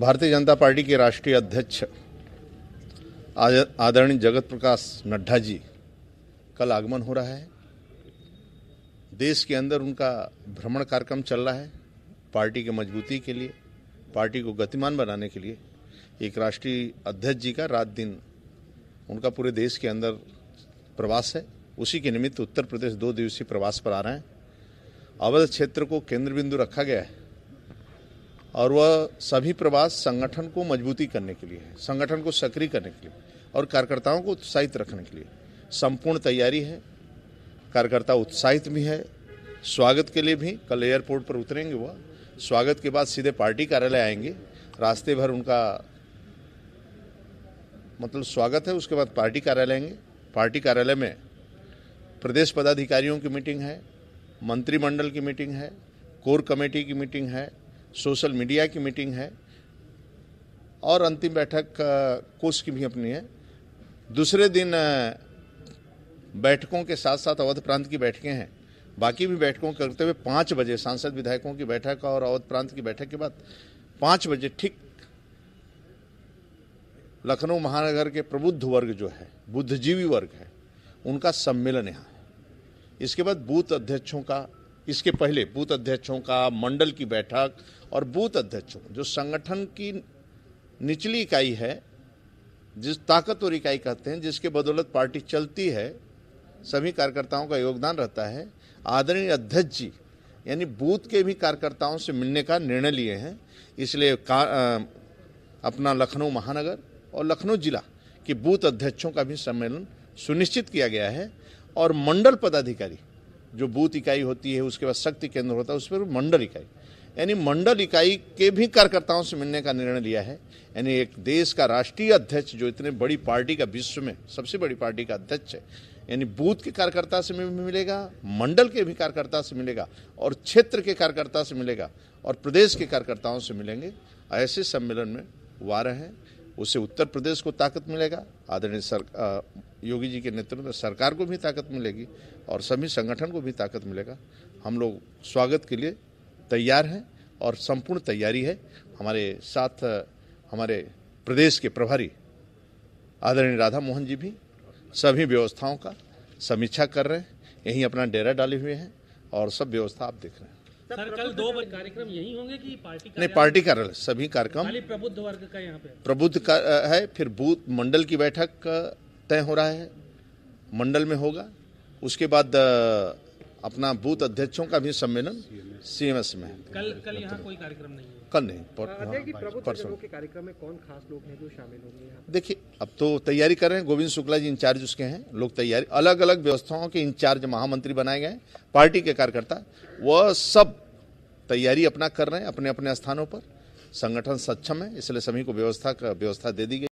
भारतीय जनता पार्टी के राष्ट्रीय अध्यक्ष आदरणीय जगत प्रकाश नड्डा जी कल आगमन हो रहा है देश के अंदर उनका भ्रमण कार्यक्रम चल रहा है पार्टी के मजबूती के लिए पार्टी को गतिमान बनाने के लिए एक राष्ट्रीय अध्यक्ष जी का रात दिन उनका पूरे देश के अंदर प्रवास है उसी के निमित्त उत्तर प्रदेश दो दिवसीय प्रवास पर आ रहे हैं अवध क्षेत्र को केंद्र बिंदु रखा गया है और वह सभी प्रवास संगठन को मजबूती करने के लिए है संगठन को सक्रिय करने के लिए और कार्यकर्ताओं को उत्साहित रखने के लिए संपूर्ण तैयारी है कार्यकर्ता उत्साहित भी है स्वागत के लिए भी कल एयरपोर्ट पर उतरेंगे वह स्वागत के बाद सीधे पार्टी कार्यालय आएंगे रास्ते भर उनका मतलब स्वागत है उसके बाद पार्टी कार्यालय आएंगे पार्टी कार्यालय में प्रदेश पदाधिकारियों की मीटिंग है मंत्रिमंडल की मीटिंग है कोर कमेटी की मीटिंग है सोशल मीडिया की मीटिंग है और अंतिम बैठक कोष की भी अपनी है दूसरे दिन बैठकों के साथ साथ अवध प्रांत की बैठकें हैं बाकी भी बैठकों करते हुए पाँच बजे सांसद विधायकों की बैठक और अवध प्रांत की बैठक के बाद पाँच बजे ठीक लखनऊ महानगर के प्रबुद्ध वर्ग जो है बुद्धिजीवी वर्ग है उनका सम्मेलन यहाँ है इसके बाद बूथ अध्यक्षों का इसके पहले बूथ अध्यक्षों का मंडल की बैठक और बूथ अध्यक्षों जो संगठन की निचली इकाई है जिस ताकतवर इकाई कहते हैं जिसके बदौलत पार्टी चलती है सभी कार्यकर्ताओं का योगदान रहता है आदरणीय अध्यक्ष जी यानी बूथ के भी कार्यकर्ताओं से मिलने का निर्णय लिए हैं इसलिए आ, अपना लखनऊ महानगर और लखनऊ जिला के बूथ अध्यक्षों का भी सम्मेलन सुनिश्चित किया गया है और मंडल पदाधिकारी जो बूथ इकाई होती है उसके बाद शक्ति केंद्र होता है उस पर मंडल इकाई यानी मंडल इकाई के भी कार्यकर्ताओं से मिलने का निर्णय लिया है यानी एक देश का राष्ट्रीय अध्यक्ष जो इतने बड़ी पार्टी का विश्व में सबसे बड़ी पार्टी का अध्यक्ष है यानी बूथ के कार्यकर्ता से भी मिलेगा मंडल के भी कार्यकर्ता से मिलेगा और क्षेत्र के कार्यकर्ता से मिलेगा और प्रदेश के कार्यकर्ताओं से मिलेंगे ऐसे सम्मेलन में आ रहे हैं उससे उत्तर प्रदेश को ताकत मिलेगा आदरणीय सर योगी जी के नेतृत्व में सरकार को भी ताकत मिलेगी और सभी संगठन को भी ताकत मिलेगा हम लोग स्वागत के लिए तैयार हैं और संपूर्ण तैयारी है हमारे साथ हमारे प्रदेश के प्रभारी आदरणीय राधा मोहन जी भी सभी व्यवस्थाओं का समीक्षा कर रहे हैं यहीं अपना डेरा डाले हुए हैं और सब व्यवस्था आप देख रहे हैं सर कल दो कार्यक्रम यही होंगे कि पार्टी नहीं पार्टी का सभी कार्यक्रम प्रबुद्ध वर्ग का यहाँ पे प्रबुद्ध का है फिर बूथ मंडल की बैठक तय हो रहा है मंडल में होगा उसके बाद अपना बूथ अध्यक्षों का भी सम्मेलन सीएमएस में कल कल यहाँ कोई कार्यक्रम नहीं है कल नहीं हाँ, हाँ, परसों के कार्यक्रम में कौन खास लोग हैं जो शामिल होंगे देखिए अब तो तैयारी कर रहे हैं गोविंद शुक्ला जी इंचार्ज उसके हैं लोग तैयारी अलग अलग व्यवस्थाओं के इंचार्ज महामंत्री बनाए गए पार्टी के कार्यकर्ता वह सब तैयारी अपना कर रहे हैं अपने अपने स्थानों पर संगठन सक्षम है इसलिए सभी को व्यवस्था का व्यवस्था दे दी गई